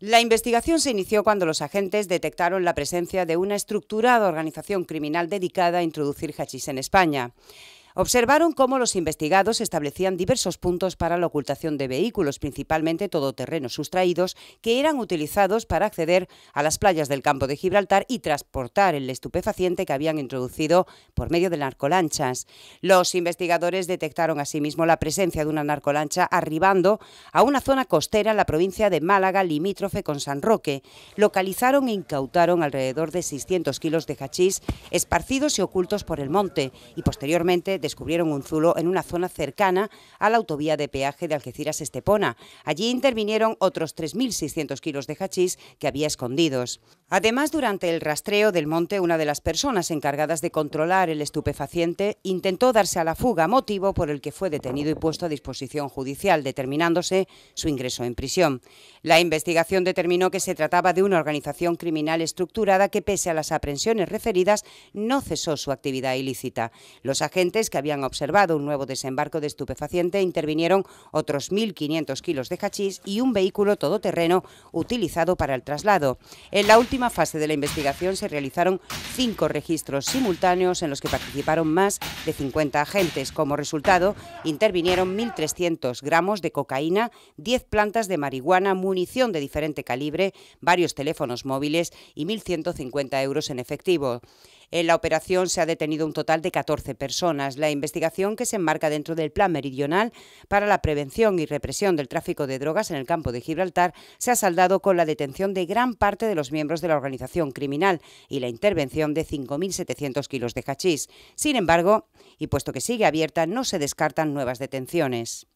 La investigación se inició cuando los agentes detectaron la presencia de una estructurada organización criminal dedicada a introducir hachís en España. Observaron cómo los investigados establecían diversos puntos para la ocultación de vehículos, principalmente todoterrenos sustraídos, que eran utilizados para acceder a las playas del campo de Gibraltar y transportar el estupefaciente que habían introducido por medio de narcolanchas. Los investigadores detectaron asimismo la presencia de una narcolancha arribando a una zona costera en la provincia de Málaga, limítrofe con San Roque. Localizaron e incautaron alrededor de 600 kilos de hachís esparcidos y ocultos por el monte y posteriormente descubrieron un zulo en una zona cercana a la autovía de peaje de Algeciras-Estepona. Allí intervinieron otros 3.600 kilos de hachís que había escondidos. Además, durante el rastreo del monte, una de las personas encargadas de controlar el estupefaciente intentó darse a la fuga, motivo por el que fue detenido y puesto a disposición judicial, determinándose su ingreso en prisión. La investigación determinó que se trataba de una organización criminal estructurada que, pese a las aprensiones referidas, no cesó su actividad ilícita. Los agentes habían observado un nuevo desembarco de estupefaciente intervinieron otros 1.500 kilos de hachís y un vehículo todoterreno utilizado para el traslado. En la última fase de la investigación se realizaron cinco registros simultáneos en los que participaron más de 50 agentes. Como resultado, intervinieron 1.300 gramos de cocaína, 10 plantas de marihuana, munición de diferente calibre, varios teléfonos móviles y 1.150 euros en efectivo. En la operación se ha detenido un total de 14 personas. La investigación que se enmarca dentro del Plan Meridional para la Prevención y Represión del Tráfico de Drogas en el campo de Gibraltar se ha saldado con la detención de gran parte de los miembros de la organización criminal y la intervención de 5.700 kilos de hachís. Sin embargo, y puesto que sigue abierta, no se descartan nuevas detenciones.